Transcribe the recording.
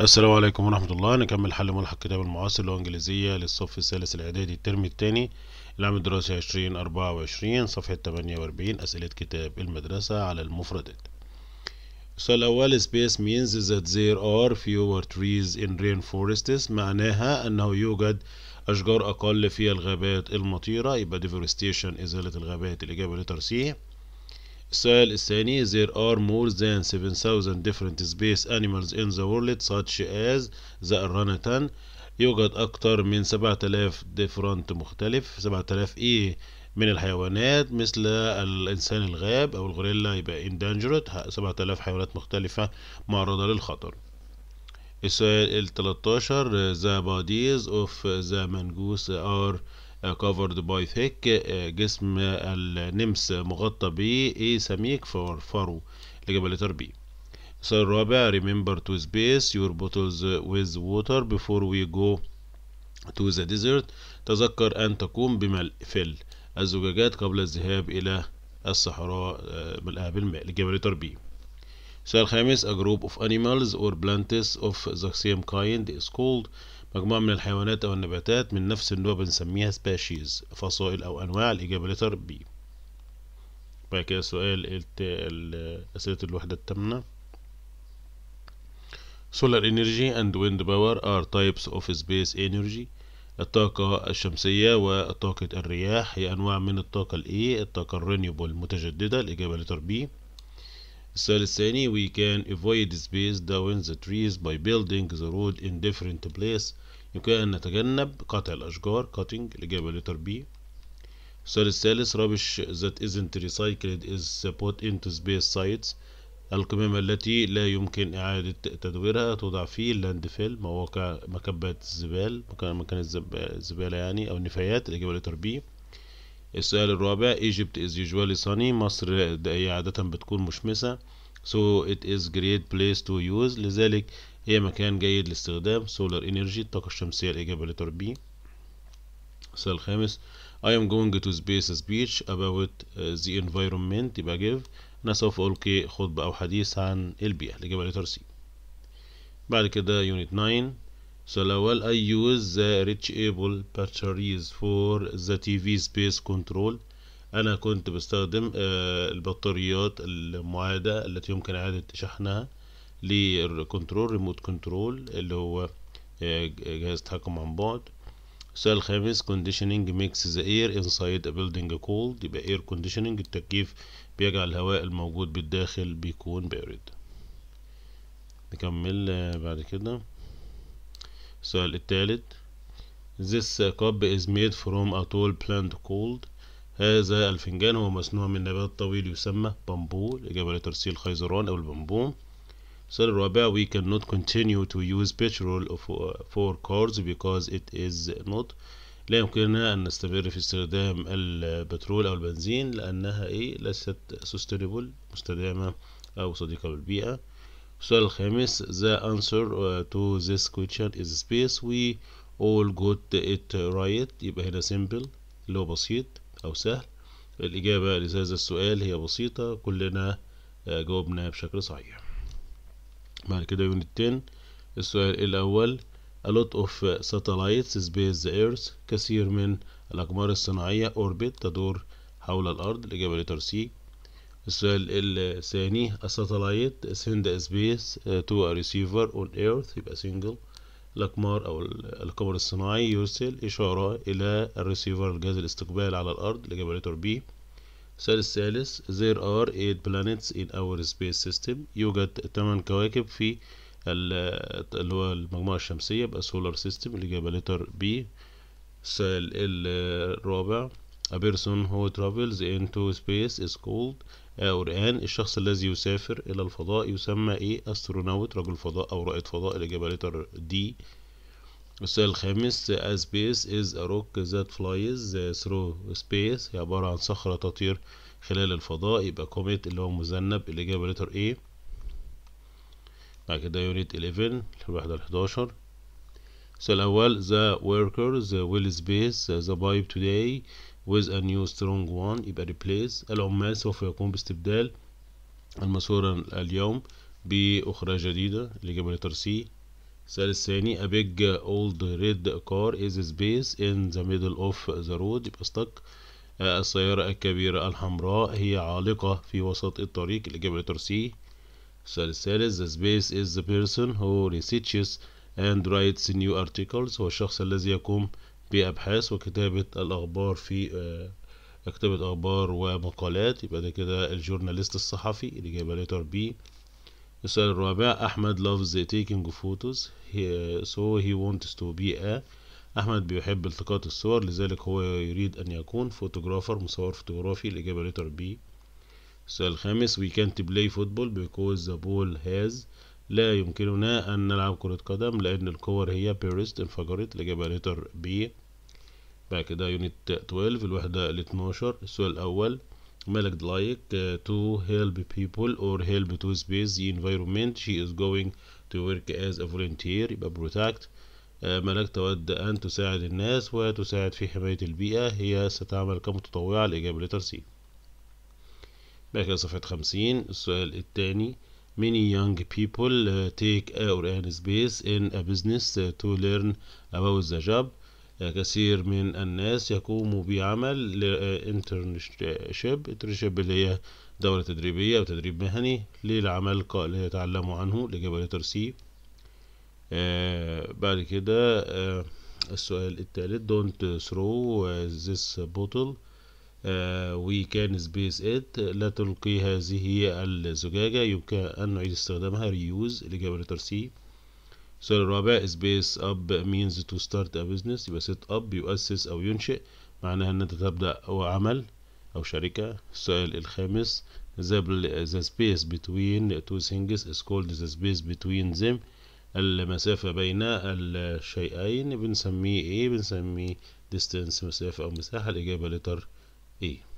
السلام عليكم ورحمة الله نكمل حل ملحق كتاب المعاصر اللغة الإنجليزية للصف الثالث الإعدادي الترم الثاني العام الدراسي عشرين أربعة وعشرين صفحة تمانية وأربعين أسئلة كتاب المدرسة على المفردات السؤال الأول space means that there are fewer trees in rainforests معناها أنه يوجد أشجار أقل في الغابات المطيرة يبقى deforestation إزالة الغابات الإجابة لتر السؤال الثاني there are more than 7000 different space animals in the world such as the orangutan يوجد أكتر من 7000 different مختلف 7000 إيه من الحيوانات مثل الإنسان الغاب أو الغوريلا يبقى endangered 7000 حيوانات مختلفة معرضة للخطر السؤال ال 13 the bodies of the mongoose are آه، covered by thick آه، جسم النمس مغطى ايه سميك فارفره فرو لجبل تربي السؤال الرابع remember to space your bottles with water before we go to the desert تذكر أن تقوم بملء فل الزجاجات قبل الذهاب إلى الصحراء آه، ملئها بالماء لجبل تربي السؤال الخامس a group of animals or plants of the same kind is called مجموعة من الحيوانات أو النباتات من نفس النوع بنسميها سبيشيز فصائل أو أنواع الإجابة لتر بي بعد كده سؤال أسئلة الوحدة التامنة solar energy and wind power are types of space energy الطاقة الشمسية وطاقة الرياح هي أنواع من الطاقة الإيه الطاقة الرينيوبل المتجددة الإجابة لتر بي السؤال الثاني we can avoid space down the trees by building the road in different place يمكن أن نتجنب قطع الأشجار cutting الإجابة لتر B السؤال الثالث rubbish that isn't recycled is put into space sites القمامة التي لا يمكن إعادة تدويرها توضع في landfill مواقع مكبات الزبال مكان الزبالة يعني أو النفايات الإجابة لتر B السؤال الرابع Egypt is usually sunny مصر هي عادة بتكون مشمسة so it is great place to use لذلك هي مكان جيد لاستخدام solar energy الطاقة الشمسية الإجابة لتر B السؤال الخامس I am going to space speech about uh, the environment يبقى give أنا سوف ألقي خطبة أو حديث عن البيئة الإجابة لتر C بعد كده يونت 9 So while I use the reachable batteries for the TV space control أنا كنت بستخدم آه، البطاريات المعادة التي يمكن إعادة شحنها للكنترول ريموت كنترول اللي هو آه، جهاز تحكم عن بعد السؤال الخامس conditioning makes the air inside a building cold يبقى air conditioning التكييف بيجعل الهواء الموجود بالداخل بيكون بارد نكمل آه، بعد كده السؤال الثالث This cup is made from a tall plant called هذا الفنجان هو مصنوع من نبات طويل يسمى بامبو الإجابة لترسيل خيزران أو البامبو السؤال الرابع we cannot continue to use petrol uh, for cars because it is not لا يمكننا أن نستمر في استخدام البترول أو البنزين لأنها إيه ليست sustainable مستدامة أو صديقة للبيئة السؤال الخامس the answer uh, to this question is space we all got it right يبقى هنا simple اللي هو بسيط أو سهل الإجابة لهذا السؤال هي بسيطة كلنا uh, جاوبنا بشكل صحيح بعد كده يونت 10 السؤال الأول a lot of uh, satellites space the earth كثير من الأقمار الصناعية orbit تدور حول الأرض الإجابة لتر سي السؤال الثاني a satellite send a space uh, to a receiver on earth يبقى single الأقمار أو القمر الصناعي يرسل إشارة إلى الريسيفر الجهاز الاستقبال على الأرض الإجابة لتر بي السؤال الثالث there are eight planets in our space system يوجد تمن كواكب في اللي هو المجموعة الشمسية يبقى solar system الإجابة لتر بي السؤال الرابع a person who travels into space is called أو آه، رئان الشخص الذي يسافر إلى الفضاء يسمى إيه أسترونوت رجل فضاء أو رائد فضاء الإجابة لتر دي السؤال الخامس A آه، space is a rock that flies آه، through space هي عبارة عن صخرة تطير خلال الفضاء يبقى كوميت اللي هو مذنب الإجابة لتر A بعد كده يونت 11 واحدة 11 السؤال الأول The workers will space the pipe today with a new strong one يبقى replace العمال سوف يقوم باستبدال الماسورة اليوم بأخرى جديدة جابها لتر سي السؤال الثاني a big old red car is space in the middle of the road يبقى stuck السيارة الكبيرة الحمراء هي عالقة في وسط الطريق جابها لتر سي السؤال الثالث the space is the person who researches and writes new articles هو الشخص الذي يقوم بأبحاث وكتابة الأخبار في آه، كتابة أخبار ومقالات يبقى ده كده الجورناليست الصحفي اللي جايبه لتر بي السؤال الرابع أحمد loves taking photos he, آه، so he wants to be a أحمد بيحب التقاط الصور لذلك هو يريد أن يكون فوتوغرافر مصور فوتوغرافي الإجابة لتر بي السؤال الخامس we can't play football because the ball has لا يمكننا أن نلعب كرة قدم لأن الكور هي بيرست انفجرت الإجابة لتر بي بعد كده يونت 12 الوحدة ال 12 السؤال الأول مالك لايك تو هيلب بيبول اور هيلب تو سبيس ذا انفايرمنت شي از جوينج تو ورك از ا فولنتير يبقى بروتكت uh, مالك تود ان تساعد الناس وتساعد في حماية البيئة هي ستعمل كمتطوعة الإجابة لتر سي بعد كده صفحة خمسين السؤال الثاني Many young people uh, take our space in a business uh, to learn about the job كثير من الناس يقوموا بعمل انترنشيب انترنشيب اللي هي دورة تدريبية أو تدريب مهني للعمل اللي يتعلموا عنه لجبل لتر سي آه بعد كده آه السؤال التالت don't throw this bottle آه، we can space it لا تلقي هذه الزجاجة يمكن أن نعيد استخدامها reuse لجبل لتر سي السؤال الرابع سبيس اب means to start a business يبقى set up يؤسس أو ينشئ معناها إن أنت تبدأ عمل أو شركة السؤال الخامس the, the space between two things is called the space between them المسافة بين الشيئين بنسميه ايه بنسميه distance مسافة أو مساحة الإجابة لتر ايه